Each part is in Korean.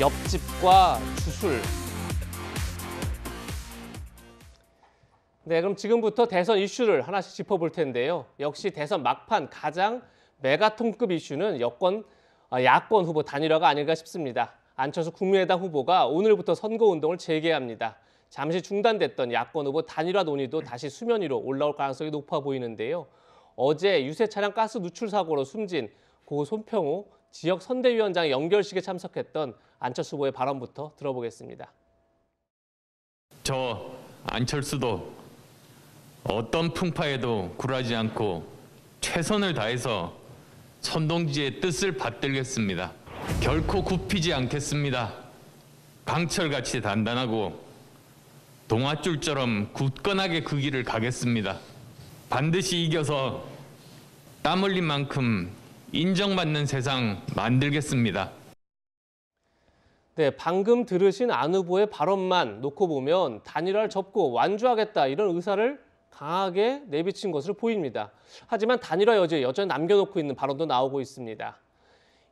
옆집과 주술. 네, 그럼 지금부터 대선 이슈를 하나씩 짚어볼 텐데요. 역시 대선 막판 가장 메가톤급 이슈는 여권, 아, 야권 후보 단일화가 아닐까 싶습니다. 안철수 국민의당 후보가 오늘부터 선거운동을 재개합니다. 잠시 중단됐던 야권 후보 단일화 논의도 다시 수면 위로 올라올 가능성이 높아 보이는데요. 어제 유세 차량 가스 누출 사고로 숨진 고 손평호 지역 선대위원장 연결식에 참석했던 안철수 후보의 발언부터 들어보겠습니다. 저 안철수도 어떤 풍파에도 굴하지 않고 최선을 다해서 선동지의 뜻을 받들겠습니다. 결코 굽히지 않겠습니다. 강철같이 단단하고 동아줄처럼 굳건하게 그 길을 가겠습니다. 반드시 이겨서 땀 흘린 만큼 인정받는 세상 만들겠습니다. 네, 방금 들으신 안 후보의 발언만 놓고 보면 단일화를 접고 완주하겠다 이런 의사를 강하게 내비친 것으로 보입니다. 하지만 단일화 여지 여전히 남겨놓고 있는 발언도 나오고 있습니다.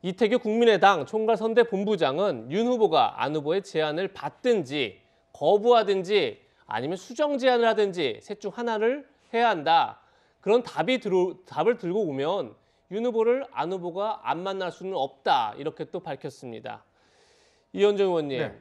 이태규 국민의당 총괄선대본부장은 윤 후보가 안 후보의 제안을 받든지 거부하든지 아니면 수정 제안을 하든지 셋 중 하나를 해야 한다. 그런 답이 들어, 답을 들고 오면 윤 후보를 안 후보가 안 만날 수는 없다 이렇게 또 밝혔습니다. 이현정 의원님. 네.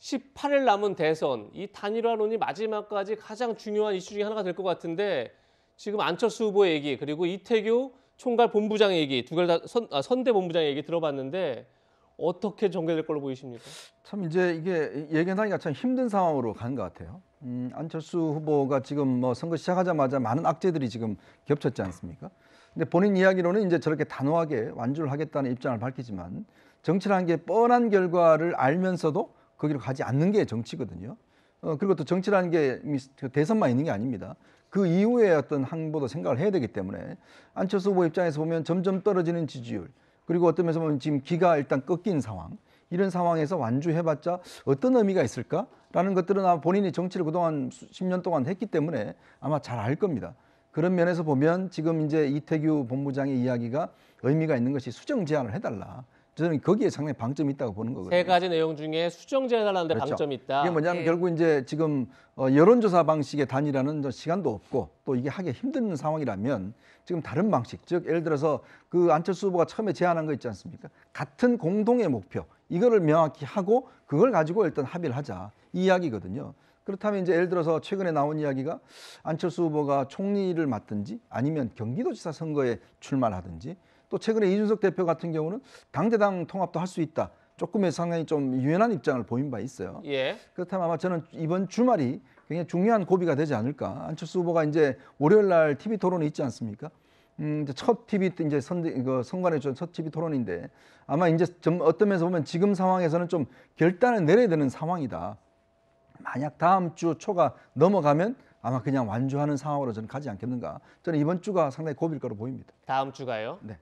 18일 남은 대선 이 단일화론이 마지막까지 가장 중요한 이슈 중에 하나가 될 것 같은데 지금 안철수 후보의 얘기 그리고 이태규 총괄 본부장 얘기 두개다 아, 선대 본부장 얘기 들어봤는데 어떻게 전개될 걸로 보이십니까? 참 이제 이게 예견하기가 참 힘든 상황으로 간것 같아요. 음, 안철수 후보가 지금 뭐 선거 시작하자마자 많은 악재들이 지금 겹쳤지 않습니까? 근데 본인 이야기로는 이제 저렇게 단호하게 완주를 하겠다는 입장을 밝히지만 정치라는 게 뻔한 결과를 알면서도 거기로 가지 않는 게 정치거든요. 어, 그리고 또 정치라는 게 그 대선만 있는 게 아닙니다. 그 이후에 어떤 항보도 생각을 해야 되기 때문에 안철수 후보 입장에서 보면 점점 떨어지는 지지율 그리고 어떤 면에서 보면 지금 기가 일단 꺾인 상황 이런 상황에서 완주해봤자 어떤 의미가 있을까라는 것들은 아마 본인이 정치를 그동안 10년 동안 했기 때문에 아마 잘 알 겁니다. 그런 면에서 보면 지금 이제 이태규 본부장의 이야기가 의미가 있는 것이 수정 제안을 해달라. 저는 거기에 상당히 방점이 있다고 보는 거거든요. 세 가지 내용 중에 수정 제안하는데 그렇죠. 방점이 있다. 이게 뭐냐면 네. 결국 이제 지금 어, 여론조사 방식의 단일화는 시간도 없고 또 이게 하기 힘든 상황이라면 지금 다른 방식, 즉 예를 들어서 그 안철수 후보가 처음에 제안한 거 있지 않습니까? 같은 공동의 목표 이거를 명확히 하고 그걸 가지고 일단 합의를 하자 이 이야기거든요. 그렇다면 이제 예를 들어서 최근에 나온 이야기가 안철수 후보가 총리를 맡든지 아니면 경기도지사 선거에 출마하든지 또 최근에 이준석 대표 같은 경우는 당대당 통합도 할 수 있다. 조금의 상당히 좀 유연한 입장을 보인 바 있어요. 예. 그렇다면 아마 저는 이번 주말이 굉장히 중요한 고비가 되지 않을까. 안철수 후보가 이제 월요일 날 TV 토론이 있지 않습니까? 음, 이제 첫 TV 이제 선, 그선관준첫 TV 토론인데 아마 이제 좀 어떤 면에서 보면 지금 상황에서는 좀 결단을 내려야 되는 상황이다. 만약 다음 주 초가 넘어가면 아마 그냥 완주하는 상황으로 저는 가지 않겠는가. 저는 이번 주가 상당히 고비일 거로 보입니다. 다음 주가요? 네.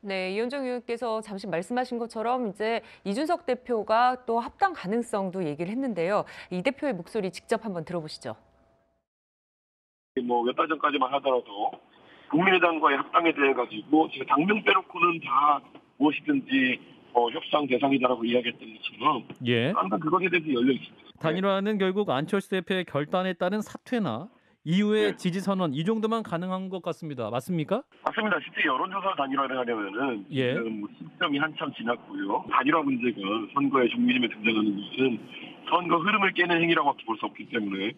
네, 이현정 의원께서 잠시 말씀하신 것처럼 이제 이준석 대표가 또 합당 가능성도 얘기를 했는데요. 이 대표의 목소리 직접 한번 들어보시죠. 뭐몇 달 전까지만 하더라도 국민의당과의 합당에 대해 가지고 지금 당명 빼놓고는 다 무엇이든지 뭐 협상 대상이다라고 이야기했던 것처럼 예. 항상 그것에 대해서 열려 있습니다. 단일화는 결국 안철수 대표의 결단에 따른 사퇴나 이후에 네. 지지 선언 이 정도만 가능한 것 같습니다. 맞습니까? 맞습니다. 실제 여론조사 단일화를 하려면은 예. 지금 뭐 시점이 한참 지났고요. 단일화 문제가 선거의 정미림 등장하는 것은 선거 흐름을 깨는 행위라고밖에 볼수 없기 때문에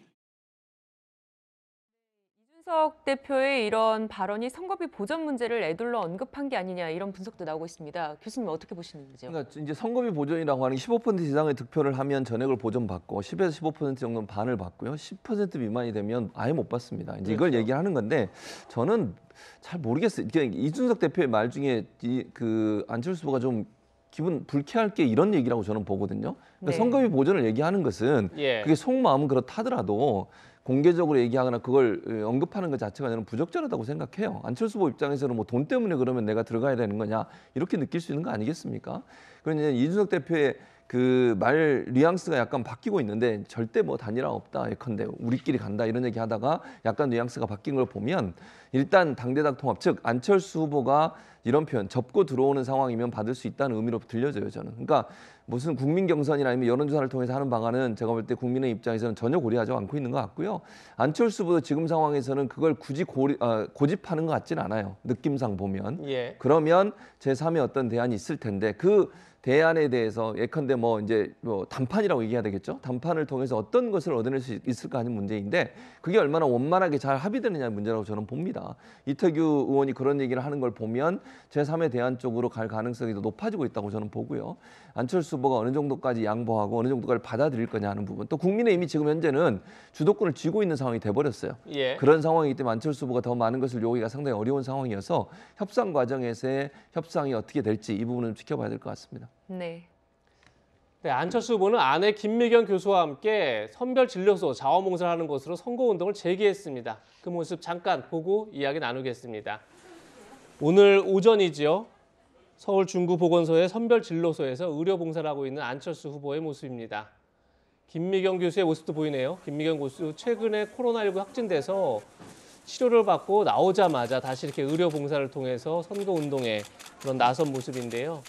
이준석 대표의 이런 발언이 선거비 보전 문제를 애둘러 언급한 게 아니냐 이런 분석도 나오고 있습니다. 교수님 어떻게 보시는지요? 그러니까 이제 선거비 보전이라고 하는 15% 이상의 득표를 하면 전액을 보전받고 10에서 15% 정도는 반을 받고요. 10% 미만이 되면 아예 못 받습니다. 이제 이걸 그렇죠. 얘기하는 건데 저는 잘 모르겠어요. 그러니까 이준석 대표의 말 중에 그 안철수 후보가 좀 기분 불쾌할 게 이런 얘기라고 저는 보거든요. 그러니까 네. 선거비 보전을 얘기하는 것은 예. 그게 속마음은 그렇다더라도 공개적으로 얘기하거나 그걸 예, 언급하는 것 자체가 저는 부적절하다고 생각해요. 안철수 후보 입장에서는 뭐 돈 때문에 그러면 내가 들어가야 되는 거냐 이렇게 느낄 수 있는 거 아니겠습니까? 그런데 이준석 대표의 그 말 뉘앙스가 약간 바뀌고 있는데 절대 뭐 단일화 없다 예컨대 우리끼리 간다 이런 얘기 하다가 약간 뉘앙스가 바뀐 걸 보면 일단 당대당 통합 즉 안철수 후보가 이런 표현 접고 들어오는 상황이면 받을 수 있다는 의미로 들려져요 저는 그러니까 무슨 국민 경선이나 아니면 여론조사를 통해서 하는 방안은 제가 볼 때 국민의 입장에서는 전혀 고려하지 않고 있는 것 같고요. 안철수 보다 지금 상황에서는 그걸 굳이 고리, 어, 고집하는 것 같지는 않아요. 느낌상 보면. 예. 그러면 제3의 어떤 대안이 있을 텐데 그 대안에 대해서 예컨대 뭐 이제 뭐 단판이라고 얘기해야 되겠죠. 단판을 통해서 어떤 것을 얻어낼 수 있을까 하는 문제인데 그게 얼마나 원만하게 잘 합의되느냐의 문제라고 저는 봅니다. 이태규 의원이 그런 얘기를 하는 걸 보면 제3의 대안 쪽으로 갈 가능성이 더 높아지고 있다고 저는 보고요. 안철수 후보가 어느 정도까지 양보하고 어느 정도까지 받아들일 거냐 하는 부분. 또국민의 이미 지금 현재는 주도권을 쥐고 있는 상황이 돼버렸어요. 예. 그런 상황이기 때문에 안철수 후보가 더 많은 것을 요구하기가 상당히 어려운 상황이어서 협상 과정에서의 협상이 어떻게 될지 이부분을 지켜봐야 될 것 같습니다. 네. 네, 안철수 후보는 아내 김미경 교수와 함께 선별 진료소 자원봉사를 하는 것으로 선거운동을 재개했습니다. 그 모습 잠깐 보고 이야기 나누겠습니다. 오늘 오전이지요. 서울 중구보건소의 선별 진료소에서 의료봉사를 하고 있는 안철수 후보의 모습입니다. 김미경 교수의 모습도 보이네요. 김미경 교수 최근에 코로나19 확진돼서 치료를 받고 나오자마자 다시 이렇게 의료봉사를 통해서 선거운동에 그런 나선 모습인데요.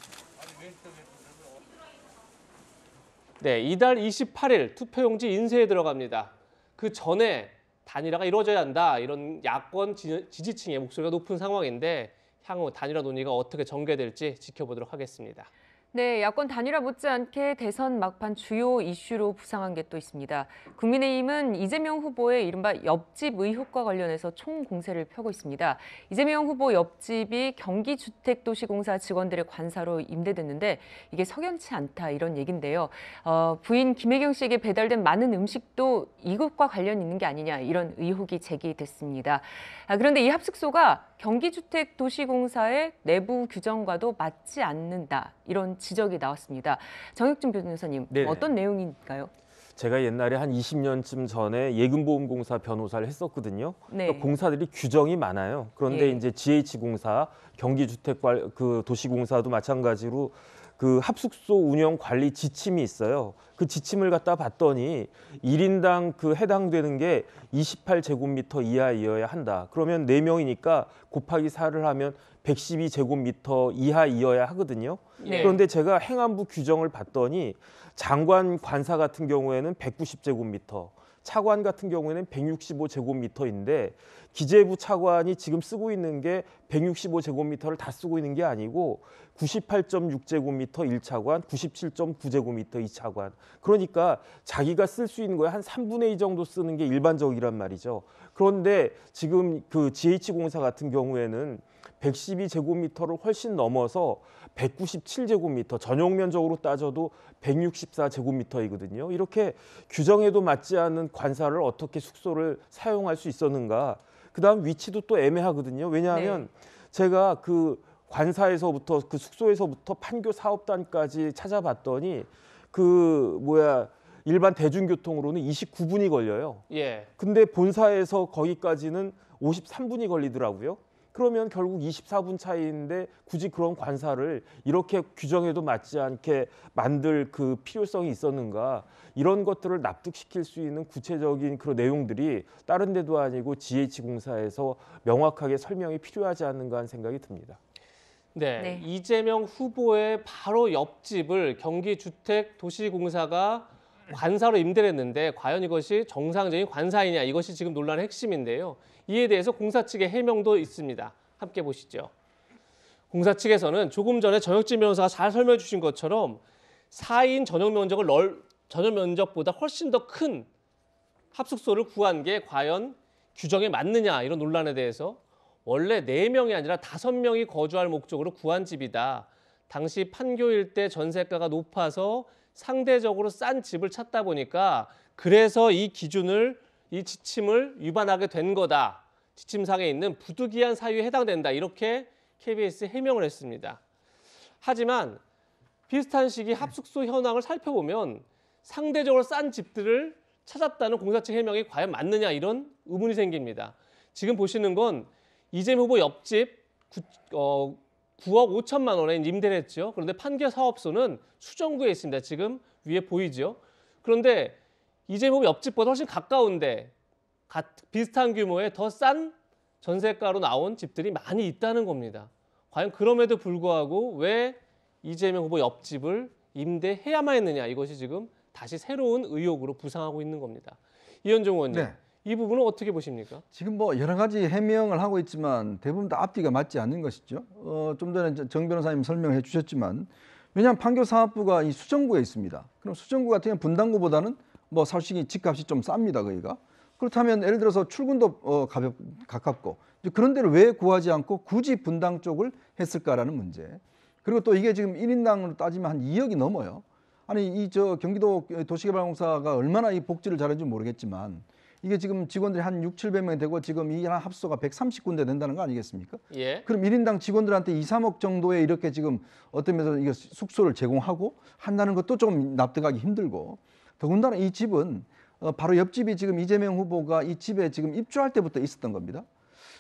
네, 이달 28일 투표용지 인쇄에 들어갑니다. 그 전에 단일화가 이루어져야 한다 이런 야권 지지층의 목소리가 높은 상황인데 향후 단일화 논의가 어떻게 전개될지 지켜보도록 하겠습니다. 네, 야권 단일화 못지않게 대선 막판 주요 이슈로 부상한 게 또 있습니다. 국민의힘은 이재명 후보의 이른바 옆집 의혹과 관련해서 총공세를 펴고 있습니다. 이재명 후보 옆집이 경기주택도시공사 직원들의 관사로 임대됐는데 이게 석연치 않다 이런 얘기인데요 어, 부인 김혜경 씨에게 배달된 많은 음식도 이것과 관련 있는 게 아니냐 이런 의혹이 제기됐습니다. 아, 그런데 이 합숙소가 경기주택도시공사의 내부 규정과도 맞지 않는다 이런 지적이 나왔습니다. 정혁준 변호사님 네네. 어떤 내용인가요? 제가 옛날에 한 20년쯤 전에 예금보험공사 변호사를 했었거든요. 네. 그러니까 공사들이 규정이 많아요. 그런데 예. 이제 GH공사, 경기주택 그 도시공사도 마찬가지로 그 합숙소 운영 관리 지침이 있어요. 그 지침을 갖다 봤더니 1인당그 해당되는 게 28제곱미터 이하이어야 한다. 그러면 4명이니까 곱하기 4를 하면 112제곱미터 이하이어야 하거든요. 네. 그런데 제가 행안부 규정을 봤더니 장관 관사 같은 경우에는 190제곱미터 차관 같은 경우에는 165제곱미터인데 기재부 차관이 지금 쓰고 있는 게 165제곱미터를 다 쓰고 있는 게 아니고 98.6제곱미터 1차관, 97.9제곱미터 2차관. 그러니까 자기가 쓸 수 있는 거에 한 3분의 2 정도 쓰는 게 일반적이란 말이죠. 그런데 지금 그 GH공사 같은 경우에는 112제곱미터를 훨씬 넘어서 197제곱미터 전용 면적으로 따져도 164제곱미터이거든요. 이렇게 규정에도 맞지 않는 관사를 어떻게 숙소를 사용할 수 있었는가. 그다음 위치도 또 애매하거든요. 왜냐하면 네. 제가 그 관사에서부터 그 숙소에서부터 판교 사업단까지 찾아봤더니 그 뭐야 일반 대중교통으로는 29분이 걸려요. 예. 근데 본사에서 거기까지는 53분이 걸리더라고요. 그러면 결국 24분 차이인데 굳이 그런 관사를 이렇게 규정해도 맞지 않게 만들 그 필요성이 있었는가 이런 것들을 납득시킬 수 있는 구체적인 그런 내용들이 다른 데도 아니고 GH공사에서 명확하게 설명이 필요하지 않는가 하는 생각이 듭니다. 네, 네. 이재명 후보의 바로 옆집을 경기주택도시공사가 관사로 임대를 했는데 과연 이것이 정상적인 관사이냐 이것이 지금 논란의 핵심인데요. 이에 대해서 공사 측의 해명도 있습니다. 함께 보시죠. 공사 측에서는 조금 전에 전역진 변호사가 잘 설명해 주신 것처럼 4인 전역 면적을 널, 전역 면적보다 훨씬 더 큰 합숙소를 구한 게 과연 규정에 맞느냐 이런 논란에 대해서 원래 4명이 아니라 5명이 거주할 목적으로 구한 집이다. 당시 판교일 때 전세가가 높아서 상대적으로 싼 집을 찾다 보니까 그래서 이 기준을 이 지침을 위반하게 된 거다. 지침상에 있는 부득이한 사유에 해당된다. 이렇게 KBS 해명을 했습니다. 하지만 비슷한 시기 합숙소 현황을 살펴보면 상대적으로 싼 집들을 찾았다는 공사측 해명이 과연 맞느냐 이런 의문이 생깁니다. 지금 보시는 건 이재명 후보 옆집 구, 어, 9억 5천만 원에 임대를 했죠. 그런데 판결 사업소는 수정구에 있습니다. 지금 위에 보이죠. 그런데 이재모 옆집보다 훨씬 가까운데 비슷한 규모의 더 싼 전세가로 나온 집들이 많이 있다는 겁니다. 과연 그럼에도 불구하고 왜 이재명 후보 옆집을 임대해야만 했느냐 이것이 지금 다시 새로운 의혹으로 부상하고 있는 겁니다. 이현종 의원님. 네. 이 부분은 어떻게 보십니까? 지금 뭐 여러 가지 해명을 하고 있지만 대부분 다 앞뒤가 맞지 않는 것이죠. 어, 좀 전에 정 변호사님 설명해 주셨지만 왜냐하면 판교사업부가 이 수정구에 있습니다. 그럼 수정구 같은 경우 분당구보다는 뭐 사실이 집값이 좀 쌉니다 거기가. 그렇다면 예를 들어서 출근도 어, 가볍, 가깝고 이제 그런 데를 왜 구하지 않고 굳이 분당 쪽을 했을까라는 문제. 그리고 또 이게 지금 1인당으로 따지면 한 2억이 넘어요. 아니 이 저 경기도 도시개발공사가 얼마나 이 복지를 잘하는지 모르겠지만 이게 지금 직원들이 한 6, 700명 이 되고 지금 이합소가 130군데 된다는 거 아니겠습니까? 예. 그럼 1인당 직원들한테 2, 3억 정도의 이렇게 지금 어떤 면에서 이게 숙소를 제공하고 한다는 것도 좀 납득하기 힘들고 더군다나 이 집은 어, 바로 옆집이 지금 이재명 후보가 이 집에 지금 입주할 때부터 있었던 겁니다.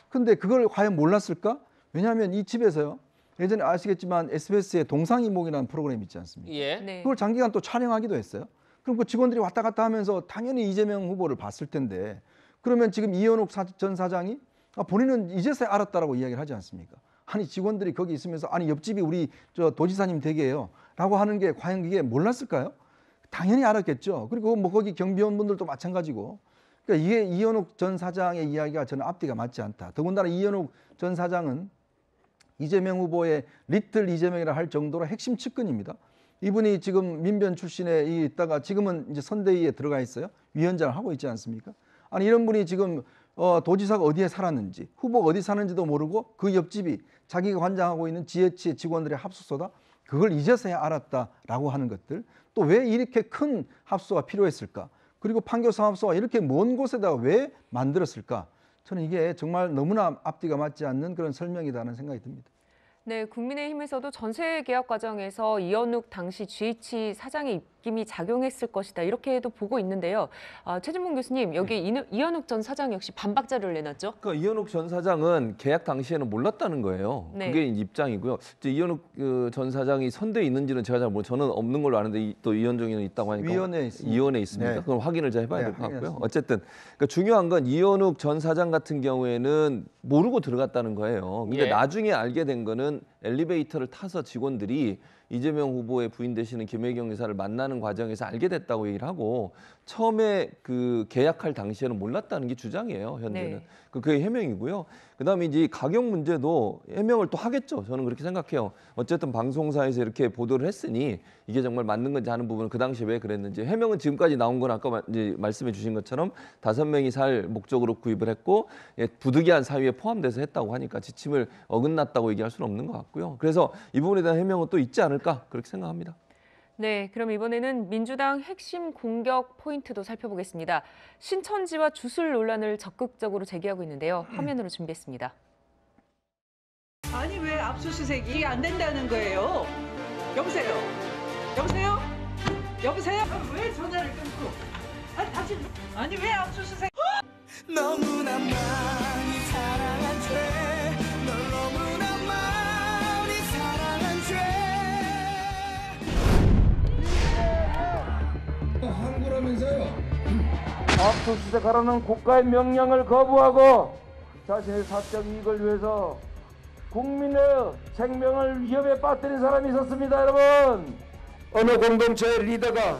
근데 그걸 과연 몰랐을까? 왜냐하면 이 집에서요. 예전에 아시겠지만 SBS의 동상이몽이라는 프로그램 있지 않습니까? 예. 네. 그걸 장기간 또 촬영하기도 했어요. 그리고 직원들이 왔다 갔다 하면서 당연히 이재명 후보를 봤을 텐데 그러면 지금 이현욱 사, 전 사장이 아, 본인은 이제서야 알았다라고 이야기를 하지 않습니까? 아니 직원들이 거기 있으면서 아니 옆집이 우리 저 도지사님 댁이에요라고 하는 게 과연 그게 몰랐을까요? 당연히 알았겠죠. 그리고 뭐 거기 경비원분들도 마찬가지고 그러니까 이게 이현욱 전 사장의 이야기가 저는 앞뒤가 맞지 않다. 더군다나 이현욱 전 사장은 이재명 후보의 리틀 이재명이라 할 정도로 핵심 측근입니다. 이분이 지금 민변 출신에 있다가 지금은 이제 선대위에 들어가 있어요. 위원장을 하고 있지 않습니까? 아니 이런 분이 지금 어, 도지사가 어디에 살았는지 후보 어디 사는지도 모르고 그 옆집이 자기가 관장하고 있는 지 h 치 직원들의 합숙소다. 그걸 이제서야 알았다라고 하는 것들 또 왜 이렇게 큰 합수가 필요했을까 그리고 판교사업소가 이렇게 먼 곳에다가 왜 만들었을까 저는 이게 정말 너무나 앞뒤가 맞지 않는 그런 설명이다는 생각이 듭니다. 네, 국민의힘에서도 전세 계약 과정에서 이현욱 당시 GH 사장의 느낌이 작용했을 것이다 이렇게도 보고 있는데요. 아, 최진봉 교수님 여기 네. 이현욱 전 사장 역시 반박자를 내놨죠. 그러니까 이현욱 전 사장은 계약 당시에는 몰랐다는 거예요. 네. 그게 입장이고요. 이제 이현욱 그 전 사장이 선대에 있는지는 제가 잘 모르. 저는 없는 걸로 아는데 또 이현종이는 있다고 하니까 위원회에 있습니다. 위원회 있습니까? 네. 그럼 확인을 잘 해봐야 네, 될것 같고요. 어쨌든 그러니까 중요한 건 이현욱 전 사장 같은 경우에는 모르고 들어갔다는 거예요. 근데 예. 나중에 알게 된 거는 엘리베이터를 타서 직원들이 이재명 후보의 부인 되시는 김혜경 의사를 만나는 과정에서 알게 됐다고 얘기를 하고 처음에 그 계약할 당시에는 몰랐다는 게 주장이에요. 현재는 네. 그, 그게 해명이고요. 그다음에 이제 가격 문제도 해명을 또 하겠죠. 저는 그렇게 생각해요. 어쨌든 방송사에서 이렇게 보도를 했으니 이게 정말 맞는 건지 하는 부분은 그 당시에 왜 그랬는지 해명은 지금까지 나온 건 아까 이제 말씀해 주신 것처럼 다섯 명이 살 목적으로 구입을 했고 예, 부득이한 사유에 포함돼서 했다고 하니까 지침을 어긋났다고 얘기할 수는 없는 것 같고요. 그래서 이 부분에 대한 해명은 또 있지 않을까 그렇게 생각합니다. 네, 그럼 이번에는 민주당 핵심 공격 포인트도 살펴보겠습니다. 신천지와 주술 논란을 적극적으로 제기하고 있는데요. 음. 화면으로 준비했습니다. 아니 왜 압수수색이 안 된다는 거예요? 여보세요? 여보세요? 여보세요? 왜 전화를 끊고? 아, 다시 아니 왜 압수수색? 너무나 많이 사랑한 죄. 압수수색하라는 국가의 명령을 거부하고 자신의 사적 이익을 위해서 국민의 생명을 위협에 빠뜨린 사람이 있었습니다, 여러분. 어느 공동체의 리더가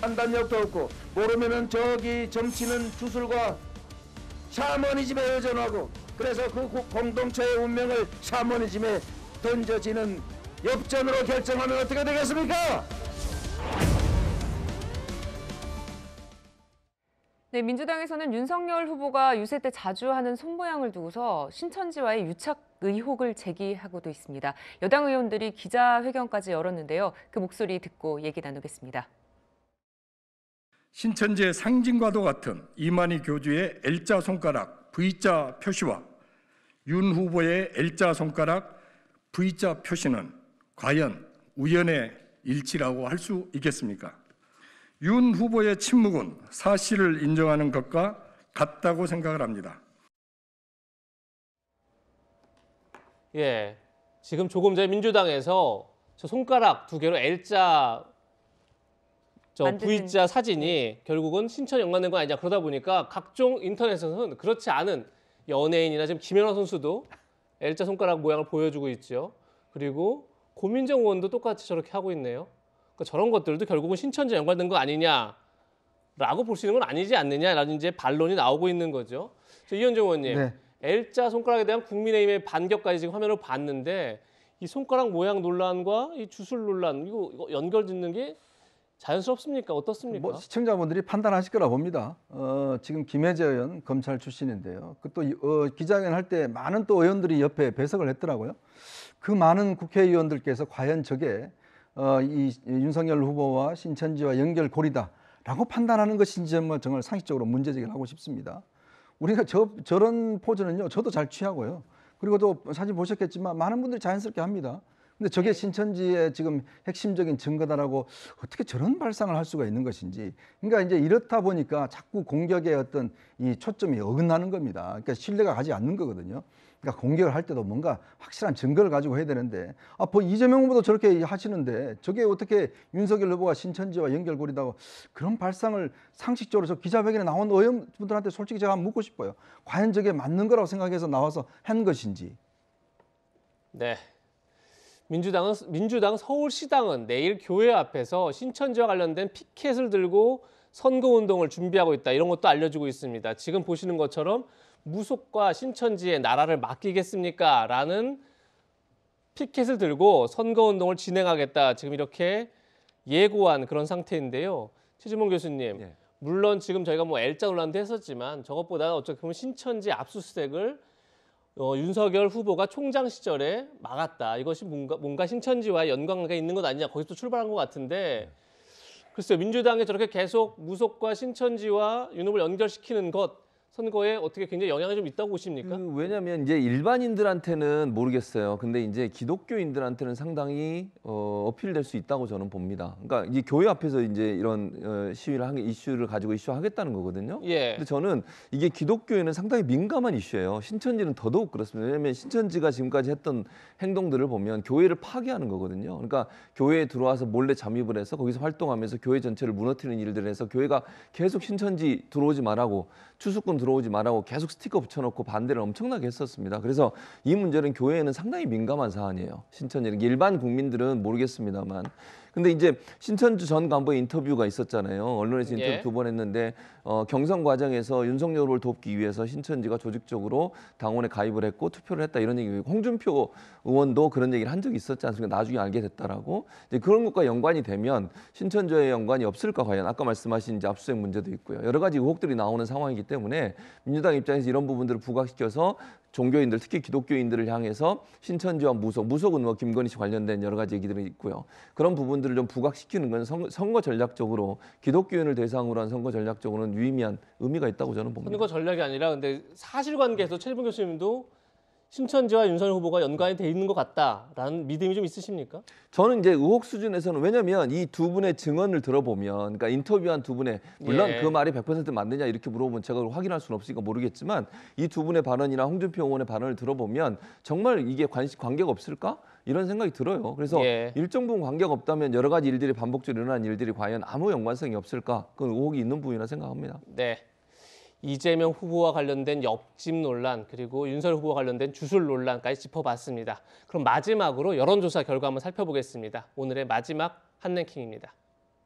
판단력도 없고 모르면 저기 정치는 주술과 샤머니즘에 의존하고 그래서 그 공동체의 운명을 샤머니즘에 던져지는 역전으로 결정하면 어떻게 되겠습니까? 네, 민주당에서는 윤석열 후보가 유세 때 자주 하는 손모양을 두고서 신천지와의 유착 의혹을 제기하고도 있습니다. 여당 의원들이 기자회견까지 열었는데요. 그 목소리 듣고 얘기 나누겠습니다. 신천지의 상징과도 같은 이만희 교주의 L자 손가락 V자 표시와 윤 후보의 L자 손가락 V자 표시는 과연 우연의 일치라고 할 수 있겠습니까? 윤 후보의 침묵은 사실을 인정하는 것과 같다고 생각을 합니다. 예. 지금 조금 전에 민주당에서 저 손가락 두 개로 L자 저 V자 사진이 네. 결국은 신천 연관된 거 아니냐 그러다 보니까 각종 인터넷에서는 그렇지 않은 연예인이나 지금 김연아 선수도 L자 손가락 모양을 보여주고 있죠. 그리고 고민정 의원도 똑같이 저렇게 하고 있네요. 그러니까 저런 것들도 결국은 신천지 연관된 거 아니냐라고 볼 수 있는 건 아니지 않느냐라는 이제 반론이 나오고 있는 거죠. 이현정 의원님, 네. L자 손가락에 대한 국민의힘의 반격까지 지금 화면으로 봤는데 이 손가락 모양 논란과 이 주술 논란 이거, 이거 연결 짓는 게 자연스럽습니까? 어떻습니까? 뭐 시청자분들이 판단하실 거라 봅니다. 어, 지금 김혜재 의원 검찰 출신인데요. 그또 어, 기자회견 할 때 많은 또 의원들이 옆에 배석을 했더라고요. 그 많은 국회의원들께서 과연 저게 어, 이 윤석열 후보와 신천지와 연결고리다라고 판단하는 것인지 정말 상식적으로 문제 제기를 하고 싶습니다. 우리가 저, 저런 포즈는요, 저도 잘 취하고요. 그리고 또 사진 보셨겠지만 많은 분들이 자연스럽게 합니다. 근데 저게 네. 신천지의 지금 핵심적인 증거다라고 어떻게 저런 발상을 할 수가 있는 것인지. 그러니까 이제 이렇다 보니까 자꾸 공격의 어떤 이 초점이 어긋나는 겁니다. 그러니까 신뢰가 가지 않는 거거든요. 그러니까 공격을 할 때도 뭔가 확실한 증거를 가지고 해야 되는데 아, 뭐 이재명 후보도 저렇게 하시는데 저게 어떻게 윤석열 후보가 신천지와 연결고리다고 그런 발상을 상식적으로 저 기자회견에 나온 의원분들한테 솔직히 제가 묻고 싶어요. 과연 저게 맞는 거라고 생각해서 나와서 한 것인지. 네, 민주당은 민주당 서울시당은 내일 교회 앞에서 신천지와 관련된 피켓을 들고 선거 운동을 준비하고 있다 이런 것도 알려주고 있습니다. 지금 보시는 것처럼 무속과 신천지의 나라를 맡기겠습니까라는 피켓을 들고 선거 운동을 진행하겠다 지금 이렇게 예고한 그런 상태인데요. 최지문 교수님, 예. 물론 지금 저희가 뭐 L자 논란도 했었지만 저것보다 어떻게 보면 신천지 압수수색을 어, 윤석열 후보가 총장 시절에 막았다. 이것이 뭔가, 뭔가 신천지와 연관관계가 있는 것 아니냐. 거기서 출발한 것 같은데 네. 글쎄요. 민주당이 저렇게 계속 무속과 신천지와 유능을 연결시키는 것 선거에 어떻게 굉장히 영향이 좀 있다고 보십니까? 그 왜냐하면 이제 일반인들한테는 모르겠어요. 근데 이제 기독교인들한테는 상당히 어, 어필될 수 있다고 저는 봅니다. 그러니까 이 교회 앞에서 이제 이런 어, 시위를 하게 이슈를 가지고 이슈하겠다는 거거든요. 예. 근데 저는 이게 기독교에는 상당히 민감한 이슈예요. 신천지는 더더욱 그렇습니다. 왜냐하면 신천지가 지금까지 했던 행동들을 보면 교회를 파괴하는 거거든요. 그러니까 교회에 들어와서 몰래 잠입을 해서 거기서 활동하면서 교회 전체를 무너뜨리는 일들을 해서 교회가 계속 신천지 들어오지 말라고 추수권 들어오지 말라고 계속 스티커 붙여놓고 반대를 엄청나게 했었습니다. 그래서 이 문제는 교회에는 상당히 민감한 사안이에요. 신천이 일반 국민들은 모르겠습니다만 근데 이제 신천주 전 간부의 인터뷰가 있었잖아요. 언론에서 인터뷰 예. 두번 했는데 어, 경선 과정에서 윤석열 을 돕기 위해서 신천지가 조직적으로 당원에 가입을 했고 투표를 했다 이런 얘기. 홍준표 의원도 그런 얘기를 한 적이 있었지 않습니까? 나중에 알게 됐다라고. 이제 그런 것과 연관이 되면 신천지와의 연관이 없을까 과연 아까 말씀하신 이제 압수수색 문제도 있고요. 여러 가지 의혹들이 나오는 상황이기 때문에 민주당 입장에서 이런 부분들을 부각시켜서 종교인들 특히 기독교인들을 향해서 신천지와 무속, 무속 은뭐 김건희 씨 관련된 여러 가지 얘기들이 있고요. 그런 부분들을 좀 부각시키는 건 선, 거 전략적으로 기독교인을 대상으로 한 선거 전략적으로는 유의미한 의미가 있다고 저는 봅니다. 선거 전략이 아니라 근데 사실관계에서 최일봉 교수님도 신천지와 윤선 후보가 연관이 돼 있는 것 같다라는 믿음이 좀 있으십니까? 저는 이제 의혹 수준에서는 왜냐하면 이 두 분의 증언을 들어보면 그러니까 인터뷰한 두 분의 물론 예. 그 말이 100% 맞느냐 이렇게 물어보면 제가 확인할 수는 없으니까 모르겠지만 이 두 분의 발언이나 홍준표 의원의 발언을 들어보면 정말 이게 관시, 관계가 없을까? 이런 생각이 들어요. 그래서 예. 일정 부분 관계가 없다면 여러 가지 일들이 반복적으로 일어난 일들이 과연 아무 연관성이 없을까? 그건 의혹이 있는 부분이라 생각합니다. 네. 이재명 후보와 관련된 옆집 논란 그리고 윤설 후보와 관련된 주술 논란까지 짚어봤습니다. 그럼 마지막으로 여론조사 결과 한번 살펴보겠습니다. 오늘의 마지막 핫랭킹입니다.